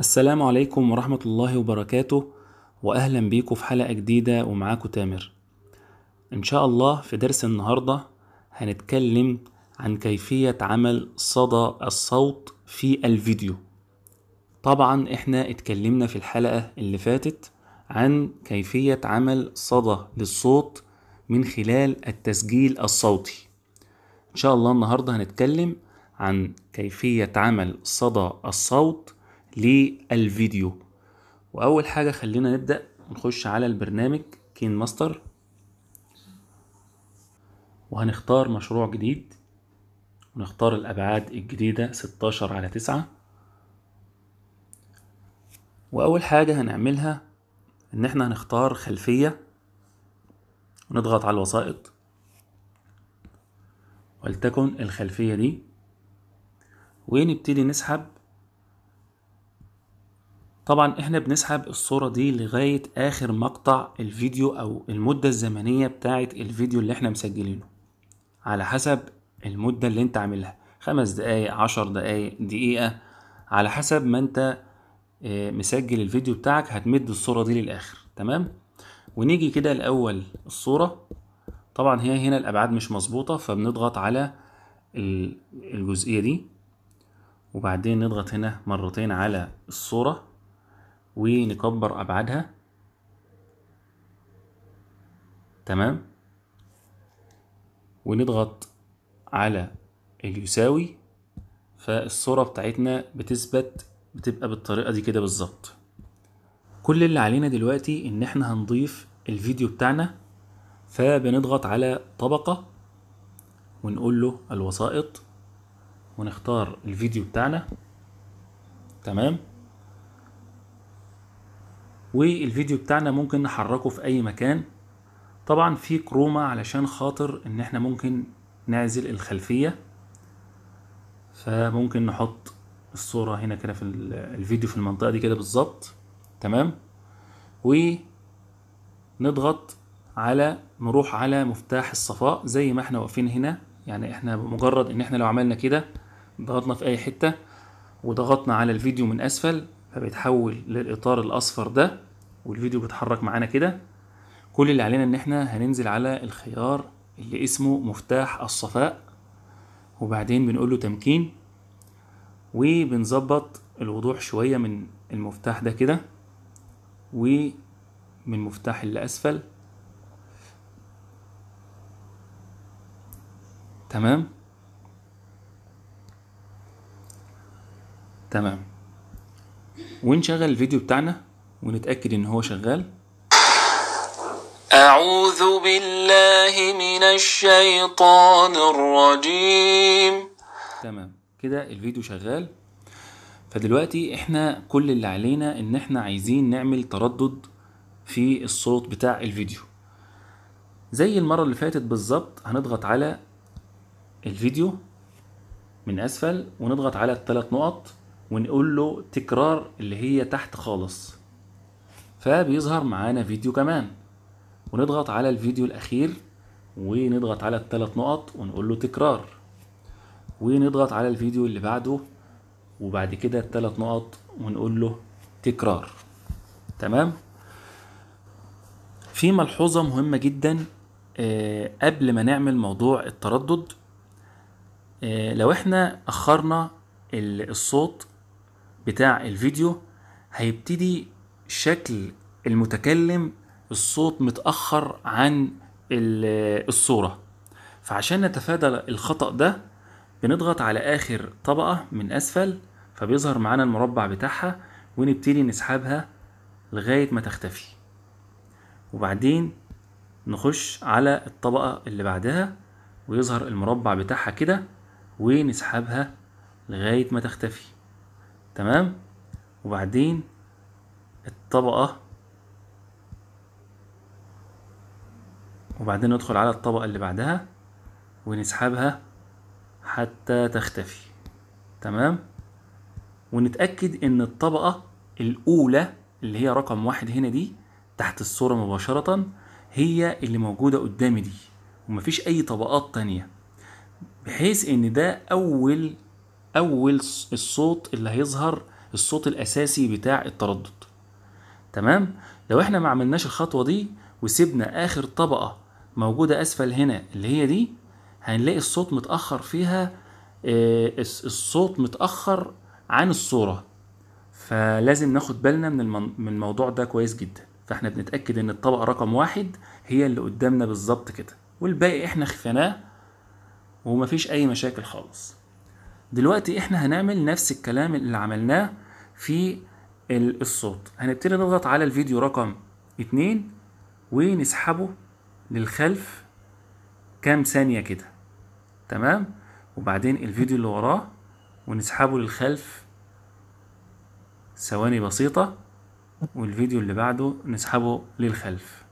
السلام عليكم ورحمة الله وبركاته وأهلا بيكم في حلقة جديدة ومعاكم تامر إن شاء الله في درس النهاردة هنتكلم عن كيفية عمل صدى الصوت في الفيديو طبعا احنا اتكلمنا في الحلقة اللي فاتت عن كيفية عمل صدى للصوت من خلال التسجيل الصوتي إن شاء الله النهاردة هنتكلم عن كيفية عمل صدى الصوت للفيديو واول حاجه خلينا نبدا نخش على البرنامج كين ماستر وهنختار مشروع جديد ونختار الابعاد الجديده 16 على 9 واول حاجه هنعملها ان احنا هنختار خلفيه ونضغط على الوسائط ولتكن الخلفيه دي ونبتدي نسحب طبعا احنا بنسحب الصورة دي لغاية اخر مقطع الفيديو او المدة الزمنية بتاعة الفيديو اللي احنا مسجلينه على حسب المدة اللي انت عاملها خمس دقايق عشر دقايق دقيقة على حسب ما انت آه، مسجل الفيديو بتاعك هتمد الصورة دي للاخر تمام ونيجي كده الاول الصورة طبعا هي هنا الابعاد مش مظبوطة فبنضغط على الجزئية دي وبعدين نضغط هنا مرتين على الصورة ونكبر أبعادها تمام ونضغط على اليساوي فالصورة بتاعتنا بتثبت بتبقى بالطريقة دي كده بالظبط كل اللي علينا دلوقتي ان احنا هنضيف الفيديو بتاعنا فبنضغط على طبقة ونقول له الوسائط ونختار الفيديو بتاعنا تمام والفيديو بتاعنا ممكن نحركه في اي مكان طبعا في كروما علشان خاطر ان احنا ممكن نعزل الخلفية فممكن نحط الصورة هنا كده في الفيديو في المنطقة دي كده بالظبط تمام ونضغط على نروح على مفتاح الصفاء زي ما احنا واقفين هنا يعني احنا مجرد ان احنا لو عملنا كده ضغطنا في اي حتة وضغطنا على الفيديو من اسفل فبيتحول للاطار الاصفر ده والفيديو بيتحرك معانا كده كل اللي علينا ان احنا هننزل على الخيار اللي اسمه مفتاح الصفاء وبعدين بنقول له تمكين وبنظبط الوضوح شوية من المفتاح ده كده ومن مفتاح اللي أسفل تمام تمام ونشغل الفيديو بتاعنا ونتأكد ان هو شغال أعوذ بالله من الشيطان الرجيم تمام كده الفيديو شغال فدلوقتي احنا كل اللي علينا ان احنا عايزين نعمل تردد في الصوت بتاع الفيديو زي المرة اللي فاتت بالظبط هنضغط على الفيديو من اسفل ونضغط على الثلاث نقط ونقول له تكرار اللي هي تحت خالص فبيظهر معانا فيديو كمان ونضغط على الفيديو الأخير ونضغط على الثلاث نقط ونقول له تكرار ونضغط على الفيديو اللي بعده وبعد كده الثلاث نقط ونقول له تكرار تمام في ملحوظة مهمة جدا آه، قبل ما نعمل موضوع التردد آه، لو احنا أخرنا الصوت بتاع الفيديو هيبتدي شكل المتكلم الصوت متأخر عن الصورة فعشان نتفادى الخطأ ده بنضغط على آخر طبقة من أسفل فبيظهر معانا المربع بتاعها ونبتدي نسحبها لغاية ما تختفي وبعدين نخش على الطبقة اللي بعدها ويظهر المربع بتاعها كده ونسحبها لغاية ما تختفي تمام وبعدين الطبقة وبعدين ندخل على الطبقة اللي بعدها ونسحبها حتى تختفي تمام ونتأكد ان الطبقة الأولى اللي هي رقم واحد هنا دي تحت الصورة مباشرة هي اللي موجودة قدامي دي ومفيش أي طبقات تانية بحيث ان ده أول أول الصوت اللي هيظهر الصوت الأساسي بتاع التردد تمام لو احنا ما عملناش الخطوة دي وسيبنا آخر طبقة موجودة أسفل هنا اللي هي دي هنلاقي الصوت متأخر فيها آه، الصوت متأخر عن الصورة فلازم ناخد بالنا من من الموضوع ده كويس جدا فاحنا بنتأكد ان الطبقة رقم واحد هي اللي قدامنا بالظبط كده والباقي احنا خفناه ومفيش اي مشاكل خالص دلوقتي احنا هنعمل نفس الكلام اللي عملناه في الصوت هنبتدي نضغط على الفيديو رقم اتنين ونسحبه للخلف كام ثانية كده تمام وبعدين الفيديو اللي وراه ونسحبه للخلف ثواني بسيطة والفيديو اللي بعده نسحبه للخلف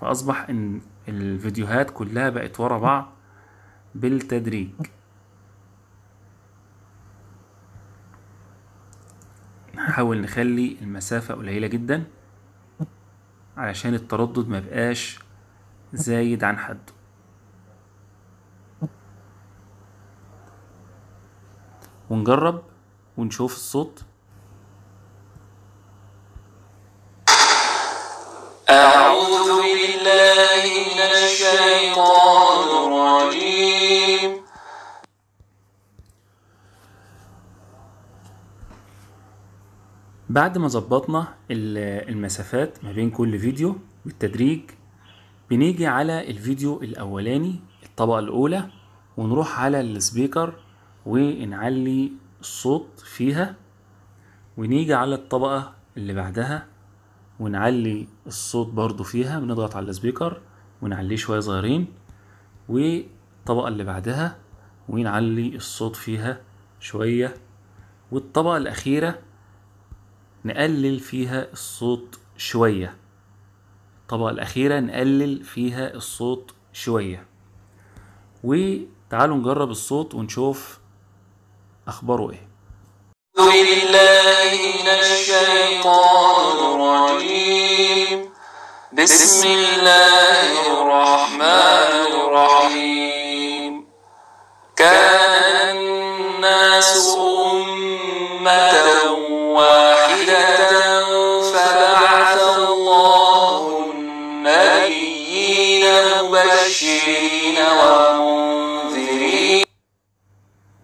فأصبح إن الفيديوهات كلها بقت ورا بعض بالتدريج نحاول نخلي المسافة قليلة جدا علشان التردد ما بقاش زايد عن حد ونجرب ونشوف الصوت بعد ما ظبطنا المسافات ما بين كل فيديو بالتدريج بنيجي على الفيديو الاولاني الطبقة الاولى ونروح على السبيكر ونعلي الصوت فيها ونيجي على الطبقة اللي بعدها ونعلي الصوت برضو فيها بنضغط على السبيكر ونعليه شوية صغيرين والطبقة اللي بعدها ونعلي الصوت فيها شوية والطبقة الأخيرة نقلل فيها الصوت شوية الطبقة الأخيرة نقلل فيها الصوت شوية وتعالوا نجرب الصوت ونشوف أخباره إيه بالله من الشيطان الرجيم بسم الله الرحمن الرحيم كان الناس أمة واحدة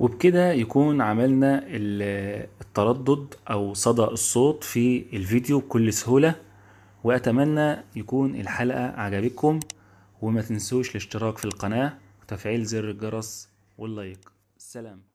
وبكده يكون عملنا التردد او صدى الصوت في الفيديو بكل سهولة واتمنى يكون الحلقة عجبتكم وما تنسوش الاشتراك في القناة وتفعيل زر الجرس واللايك سلام